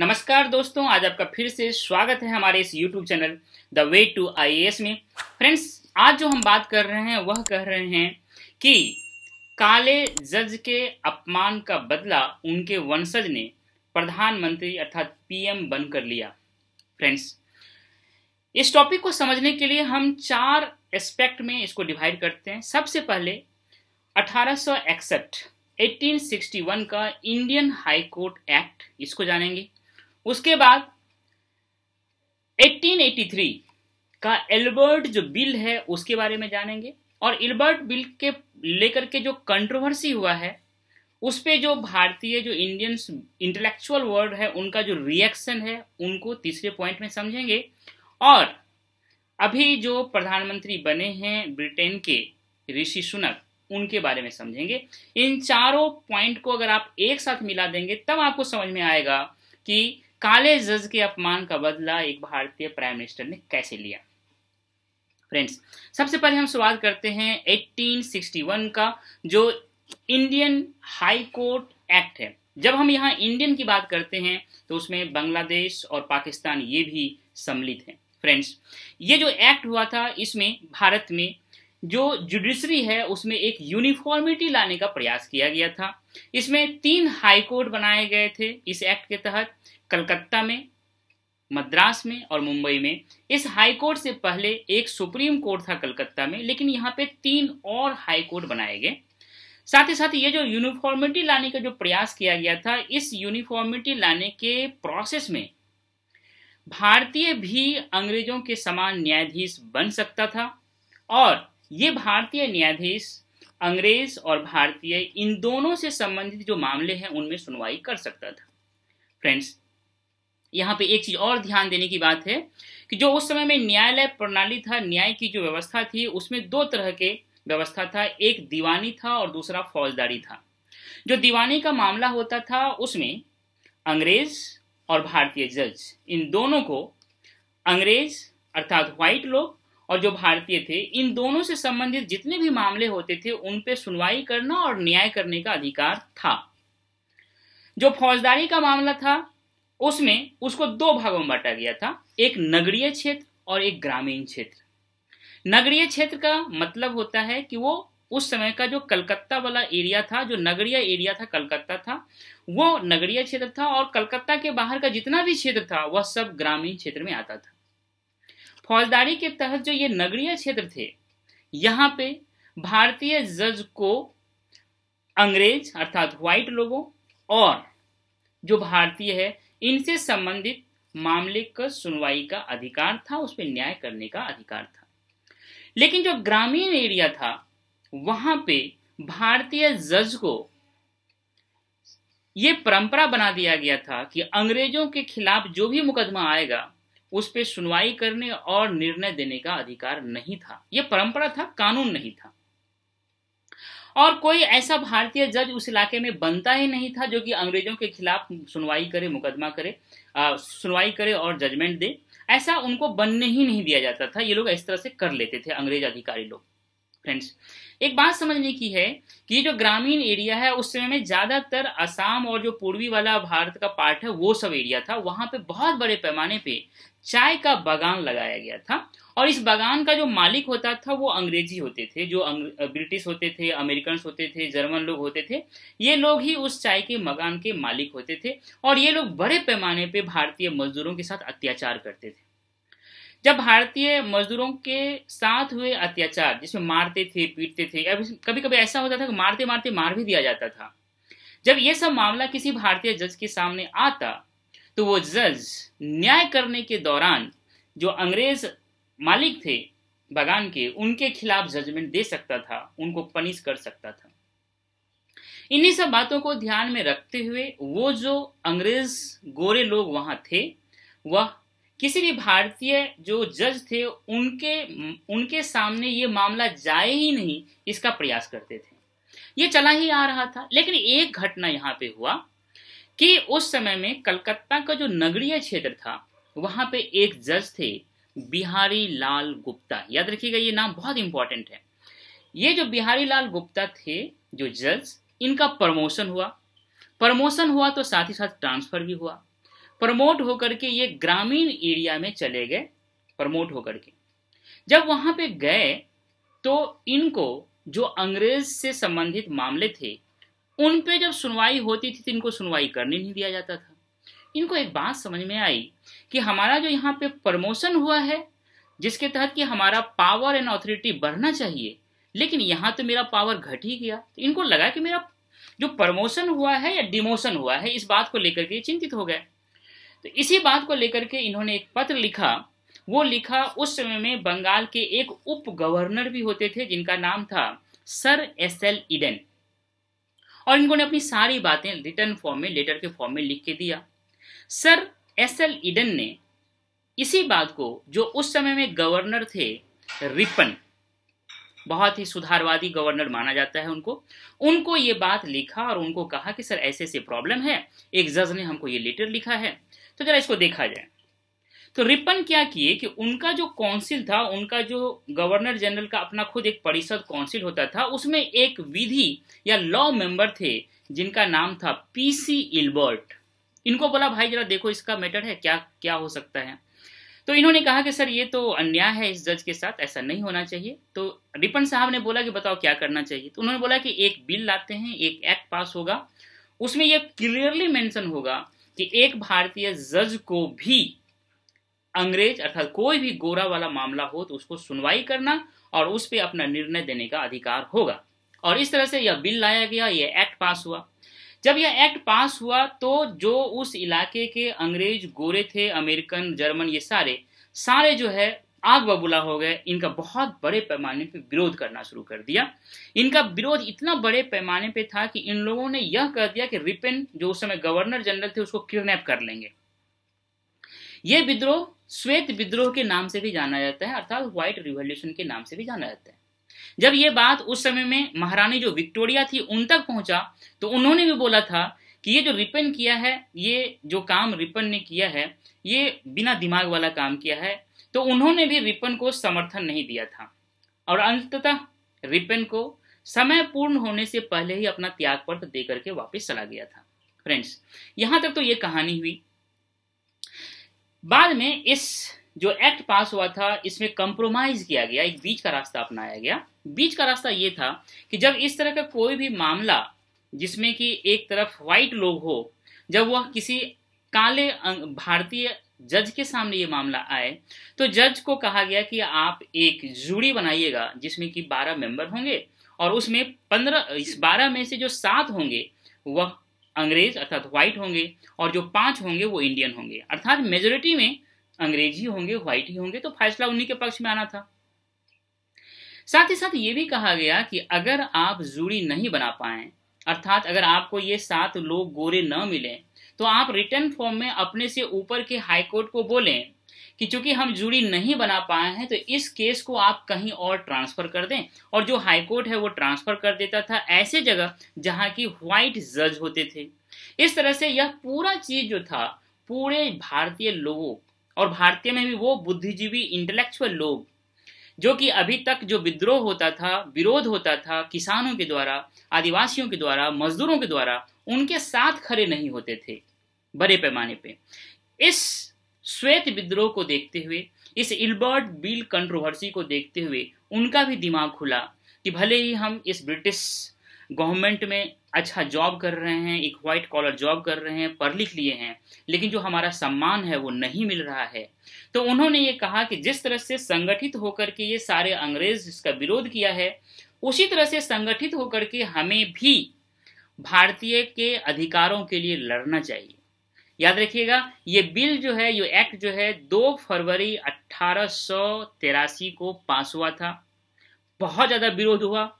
नमस्कार दोस्तों आज आपका फिर से स्वागत है हमारे इस YouTube channel the way to S में फ्रेंड्स आज जो हम बात कर रहे हैं वह कह रहे हैं कि काले जज के अपमान का बदला उनके वंशज ने प्रधानमंत्री अर्थात पीएम बनकर लिया फ्रेंड्स इस टॉपिक को समझने के लिए हम चार एस्पेक्ट में इसको डिवाइड करते हैं सबसे पहले अठारह 1861 का इंडियन हाई कोर्ट एक्ट इसको जानेंगे उसके बाद 1883 का एल्बर्ट जो बिल है उसके बारे में जानेंगे और एल्बर्ट बिल के लेकर के जो कंट्रोवर्सी हुआ है उस पर जो भारतीय जो इंडियंस इंटेलेक्चुअल वर्ल्ड है उनका जो रिएक्शन है उनको तीसरे पॉइंट में समझेंगे और अभी जो प्रधानमंत्री बने हैं ब्रिटेन के ऋषि सुनक उनके बारे में समझेंगे इन चारों पॉइंट को अगर आप एक साथ मिला देंगे तब आपको समझ में आएगा कि काले जज के अपमान का बदला एक भारतीय प्राइम मिनिस्टर ने कैसे लिया फ्रेंड्स सबसे पहले हम शुरुआत करते हैं 1861 का जो इंडियन हाई कोर्ट एक्ट है जब हम यहाँ इंडियन की बात करते हैं तो उसमें बांग्लादेश और पाकिस्तान ये भी सम्मिलित हैं फ्रेंड्स ये जो एक्ट हुआ था इसमें भारत में जो जुडिशरी है उसमें एक यूनिफॉर्मिटी लाने का प्रयास किया गया था इसमें तीन हाई कोर्ट बनाए गए थे इस एक्ट के तहत कलकत्ता में मद्रास में और मुंबई में इस हाई कोर्ट से पहले एक सुप्रीम कोर्ट था कलकत्ता में लेकिन यहाँ पे तीन और हाई कोर्ट बनाए गए साथ ही साथ ये जो यूनिफॉर्मिटी लाने का जो प्रयास किया गया था इस यूनिफॉर्मिटी लाने के प्रोसेस में भारतीय भी अंग्रेजों के समान न्यायाधीश बन सकता था और ये भारतीय न्यायाधीश अंग्रेज और भारतीय इन दोनों से संबंधित जो मामले हैं उनमें सुनवाई कर सकता था फ्रेंड्स यहाँ पे एक चीज और ध्यान देने की बात है कि जो उस समय में न्यायालय प्रणाली था न्याय की जो व्यवस्था थी उसमें दो तरह के व्यवस्था था एक दीवानी था और दूसरा फौजदारी था जो दीवानी का मामला होता था उसमें अंग्रेज और भारतीय जज इन दोनों को अंग्रेज अर्थात व्हाइट लोग और जो भारतीय थे इन दोनों से संबंधित जितने भी मामले होते थे उन पे सुनवाई करना और न्याय करने का अधिकार था जो फौजदारी का मामला था उसमें उसको दो भागों में बांटा गया था एक नगरीय क्षेत्र और एक ग्रामीण क्षेत्र नगरीय क्षेत्र का मतलब होता है कि वो उस समय का जो कलकत्ता वाला एरिया था जो नगरीय एरिया था कलकत्ता था वो नगरीय क्षेत्र था और कलकत्ता के बाहर का जितना भी क्षेत्र था वह सब ग्रामीण क्षेत्र में आता था फौजदारी के तहत जो ये नगरीय क्षेत्र थे यहाँ पे भारतीय जज को अंग्रेज अर्थात व्हाइट लोगों और जो भारतीय है इनसे संबंधित मामले का सुनवाई का अधिकार था उस पर न्याय करने का अधिकार था लेकिन जो ग्रामीण एरिया था वहां पे भारतीय जज को ये परंपरा बना दिया गया था कि अंग्रेजों के खिलाफ जो भी मुकदमा आएगा उस पर सुनवाई करने और निर्णय देने का अधिकार नहीं था यह परंपरा था कानून नहीं था और कोई ऐसा भारतीय जज उस इलाके में बनता ही नहीं था जो कि अंग्रेजों के खिलाफ सुनवाई करे मुकदमा करे आ, सुनवाई करे और जजमेंट दे ऐसा उनको बनने ही नहीं दिया जाता था ये लोग इस तरह से कर लेते थे अंग्रेज अधिकारी लोग फ्रेंड्स एक बात समझने की है कि जो ग्रामीण एरिया है उस समय में ज़्यादातर असम और जो पूर्वी वाला भारत का पार्ट है वो सब एरिया था वहां पे बहुत बड़े पैमाने पे चाय का बागान लगाया गया था और इस बागान का जो मालिक होता था वो अंग्रेजी होते थे जो ब्रिटिश होते थे अमेरिकन होते थे जर्मन लोग होते थे ये लोग ही उस चाय के बागान के मालिक होते थे और ये लोग बड़े पैमाने पे भारतीय मजदूरों के साथ अत्याचार करते थे जब भारतीय मजदूरों के साथ हुए अत्याचार जिसमें मारते थे पीटते थे कभी कभी ऐसा होता था कि मारते मारते मार भी दिया जाता था जब यह सब मामला किसी भारतीय जज के सामने आता तो वो जज न्याय करने के दौरान जो अंग्रेज मालिक थे बागान के उनके खिलाफ जजमेंट दे सकता था उनको पनिश कर सकता था इन्हीं सब बातों को ध्यान में रखते हुए वो जो अंग्रेज गोरे लोग वहां थे वह किसी भी भारतीय जो जज थे उनके उनके सामने ये मामला जाए ही नहीं इसका प्रयास करते थे ये चला ही आ रहा था लेकिन एक घटना यहाँ पे हुआ कि उस समय में कलकत्ता का जो नगरीय क्षेत्र था वहां पे एक जज थे बिहारी लाल गुप्ता याद रखिएगा ये नाम बहुत इंपॉर्टेंट है ये जो बिहारी लाल गुप्ता थे जो जज इनका प्रमोशन हुआ प्रमोशन हुआ तो साथ ही साथ ट्रांसफर भी हुआ प्रमोट होकर के ये ग्रामीण एरिया में चले गए प्रमोट होकर के जब वहां पे गए तो इनको जो अंग्रेज से संबंधित मामले थे उन पे जब सुनवाई होती थी तो इनको सुनवाई करने नहीं दिया जाता था इनको एक बात समझ में आई कि हमारा जो यहाँ पे प्रमोशन हुआ है जिसके तहत कि हमारा पावर एंड अथॉरिटी बढ़ना चाहिए लेकिन यहाँ तो मेरा पावर घट ही गया तो इनको लगा कि मेरा जो प्रमोशन हुआ है या डिमोशन हुआ है इस बात को लेकर के चिंतित हो गए तो इसी बात को लेकर के इन्होंने एक पत्र लिखा वो लिखा उस समय में बंगाल के एक उप गवर्नर भी होते थे जिनका नाम था सर एस एल इडन और इनको ने अपनी सारी बातें रिटर्न फॉर्म में लेटर के फॉर्म में लिख के दिया सर एस एल इडन ने इसी बात को जो उस समय में गवर्नर थे रिपन बहुत ही सुधारवादी गवर्नर माना जाता है उनको उनको ये बात लिखा और उनको कहा कि सर ऐसे ऐसे प्रॉब्लम है एक जज ने हमको ये लेटर लिखा है तो जरा इसको देखा जाए तो रिपन क्या किए कि उनका जो काउंसिल था उनका जो गवर्नर जनरल का अपना खुद एक परिषद काउंसिल होता था उसमें एक विधि या लॉ मेंबर थे जिनका नाम था पीसी इल्बर्ट इनको बोला भाई जरा देखो इसका मैटर है क्या क्या हो सकता है तो इन्होंने कहा कि सर ये तो अन्याय है इस जज के साथ ऐसा नहीं होना चाहिए तो रिपन साहब ने बोला कि बताओ क्या करना चाहिए तो उन्होंने बोला कि एक बिल लाते हैं एक एक्ट पास होगा उसमें यह क्लियरली मैंशन होगा कि एक भारतीय जज को भी अंग्रेज अर्थात कोई भी गोरा वाला मामला हो तो उसको सुनवाई करना और उस पर अपना निर्णय देने का अधिकार होगा और इस तरह से यह बिल लाया गया यह एक्ट पास हुआ जब यह एक्ट पास हुआ तो जो उस इलाके के अंग्रेज गोरे थे अमेरिकन जर्मन ये सारे सारे जो है आग बबूला हो गए इनका बहुत बड़े पैमाने पर विरोध करना शुरू कर दिया इनका विरोध इतना बड़े पैमाने पर था कि इन लोगों ने यह कह दिया कि रिपिन जो उस समय गवर्नर जनरल थे उसको किडनेप कर लेंगे ये विद्रोह श्वेत विद्रोह के नाम से भी जाना जाता है अर्थात व्हाइट रिवोल्यूशन के नाम से भी जाना जाता है जब ये बात उस समय में महारानी जो विक्टोरिया थी उन तक पहुंचा तो उन्होंने भी बोला था कि ये जो रिपन किया है ये जो काम रिपन ने किया है ये बिना दिमाग वाला काम किया है तो उन्होंने भी रिपन को समर्थन नहीं दिया था और अंततः रिपन को समय पूर्ण होने से पहले ही अपना त्याग पत्र देकर के वापस चला गया था फ्रेंड्स यहां तक तो ये कहानी हुई बाद में इस जो एक्ट पास हुआ था इसमें कंप्रोमाइज किया गया एक बीच का रास्ता अपनाया गया बीच का रास्ता ये था कि जब इस तरह का कोई भी मामला जिसमें कि एक तरफ व्हाइट लोग हो जब वह किसी काले भारतीय जज के सामने ये मामला आए तो जज को कहा गया कि आप एक जूरी बनाइएगा जिसमें कि बारह मेंबर होंगे और उसमें पंद्रह इस बारह में से जो सात होंगे वह अंग्रेज अर्थात व्हाइट होंगे और जो पांच होंगे वो इंडियन होंगे अर्थात मेजोरिटी में अंग्रेज ही होंगे व्हाइट ही होंगे तो फैसला उन्हीं के पक्ष में आना था साथ ही साथ ये भी कहा गया कि अगर आप जूरी नहीं बना पाए अर्थात अगर आपको ये सात लोग गोरे न मिले तो आप रिटर्न फॉर्म में अपने से ऊपर के हाईकोर्ट को बोलें कि चूंकि हम जूरी नहीं बना पाए हैं तो इस केस को आप कहीं और ट्रांसफर कर दें और जो हाईकोर्ट है वो ट्रांसफर कर देता था ऐसे जगह जहां की व्हाइट जज होते थे इस तरह से यह पूरा चीज जो था पूरे भारतीय लोगों और भारतीय में भी वो बुद्धिजीवी इंटेलेक्चुअल लोग जो कि अभी तक जो विद्रोह होता था विरोध होता था किसानों के द्वारा आदिवासियों के द्वारा मजदूरों के द्वारा उनके साथ खड़े नहीं होते थे बड़े पैमाने पे इस श्वेत विद्रोह को देखते हुए इस इल्बर्ट बिल कंट्रोवर्सी को देखते हुए उनका भी दिमाग खुला कि भले ही हम इस ब्रिटिश गवर्नमेंट में अच्छा जॉब कर रहे हैं एक वाइट कॉलर जॉब कर रहे हैं पढ़ लिख लिए हैं लेकिन जो हमारा सम्मान है वो नहीं मिल रहा है तो उन्होंने ये कहा कि जिस तरह से संगठित होकर के ये सारे अंग्रेज इसका विरोध किया है उसी तरह से संगठित होकर के हमें भी भारतीय के अधिकारों के लिए लड़ना चाहिए याद रखिएगा ये बिल जो है ये एक्ट जो है 2 फरवरी अट्ठारह को पास हुआ था बहुत ज़्यादा विरोध हुआ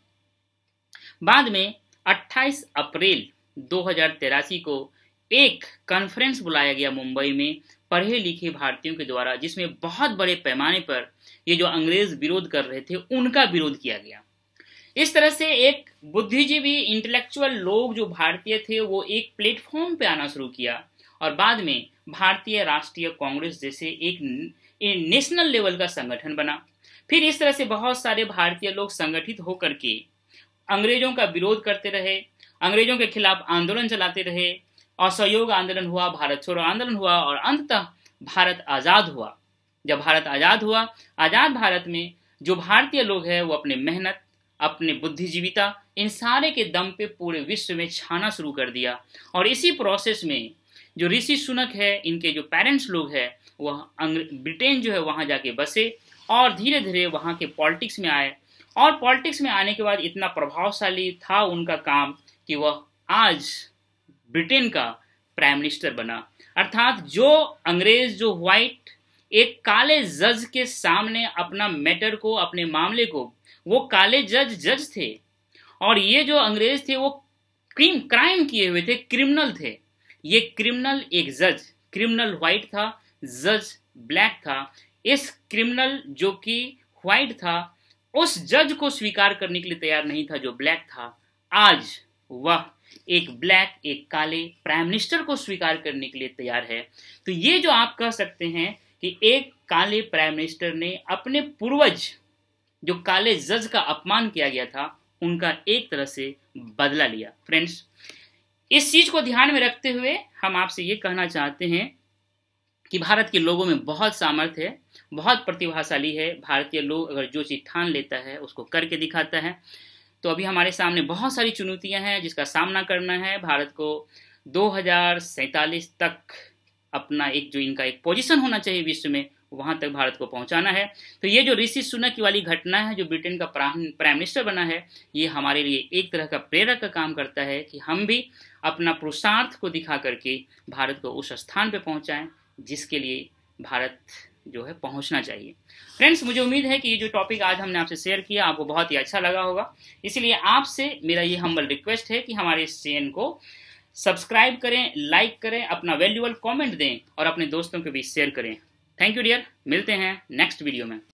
बाद में 28 अप्रैल दो को एक कॉन्फ्रेंस बुलाया गया मुंबई में पढ़े लिखे भारतीयों के द्वारा जिसमें बहुत बड़े पैमाने पर ये जो अंग्रेज विरोध कर रहे थे उनका विरोध किया गया इस तरह से एक बुद्धिजीवी इंटेलेक्चुअल लोग जो भारतीय थे वो एक प्लेटफॉर्म पे आना शुरू किया और बाद में भारतीय राष्ट्रीय कांग्रेस जैसे एक नेशनल लेवल का संगठन बना फिर इस तरह से बहुत सारे भारतीय लोग संगठित होकर के अंग्रेजों का विरोध करते रहे अंग्रेजों के खिलाफ आंदोलन चलाते रहे असहयोग आंदोलन हुआ भारत छोड़ो आंदोलन हुआ और अंततः भारत आज़ाद हुआ जब भारत आज़ाद हुआ आज़ाद भारत में जो भारतीय लोग हैं वो अपने मेहनत अपने बुद्धिजीविता इन सारे के दम पे पूरे विश्व में छाना शुरू कर दिया और इसी प्रोसेस में जो ऋषि सुनक है इनके जो पेरेंट्स लोग हैं वह ब्रिटेन जो है वहाँ जाके बसे और धीरे धीरे वहाँ के पॉलिटिक्स में आए और पॉलिटिक्स में आने के बाद इतना प्रभावशाली था उनका काम कि वह आज ब्रिटेन का प्राइम मिनिस्टर बना अर्थात जो अंग्रेज जो व्हाइट एक काले जज के सामने अपना मैटर को अपने मामले को वो काले जज जज थे और ये जो अंग्रेज थे वो क्रीम क्राइम किए हुए थे क्रिमिनल थे ये क्रिमिनल एक जज क्रिमिनल व्हाइट था जज ब्लैक था इस क्रिमिनल जो कि व्हाइट था उस जज को स्वीकार करने के लिए तैयार नहीं था जो ब्लैक था आज वह एक ब्लैक एक काले प्राइम मिनिस्टर को स्वीकार करने के लिए तैयार है तो ये जो आप कह सकते हैं कि एक काले प्राइम मिनिस्टर ने अपने पूर्वज जो काले जज का अपमान किया गया था उनका एक तरह से बदला लिया फ्रेंड्स इस चीज को ध्यान में रखते हुए हम आपसे ये कहना चाहते हैं कि भारत के लोगों में बहुत सामर्थ्य है बहुत प्रतिभाशाली है भारतीय लोग अगर जो चीज़ ठान लेता है उसको करके दिखाता है तो अभी हमारे सामने बहुत सारी चुनौतियां हैं जिसका सामना करना है भारत को दो तक अपना एक जो इनका एक पोजीशन होना चाहिए विश्व में वहां तक भारत को पहुंचाना है तो ये जो ऋषि सुनक वाली घटना है जो ब्रिटेन का प्राइम मिनिस्टर बना है ये हमारे लिए एक तरह का प्रेरक का काम करता है कि हम भी अपना पुरुषार्थ को दिखा करके भारत को उस स्थान पर पहुंचाएं जिसके लिए भारत जो है पहुंचना चाहिए फ्रेंड्स मुझे उम्मीद है कि ये जो टॉपिक आज हमने आपसे शेयर किया आपको बहुत ही अच्छा लगा होगा इसलिए आपसे मेरा ये हम्बल रिक्वेस्ट है कि हमारे इस चैनल को सब्सक्राइब करें लाइक करें अपना वैल्यूबल कमेंट दें और अपने दोस्तों के बीच शेयर करें थैंक यू डियर मिलते हैं नेक्स्ट वीडियो में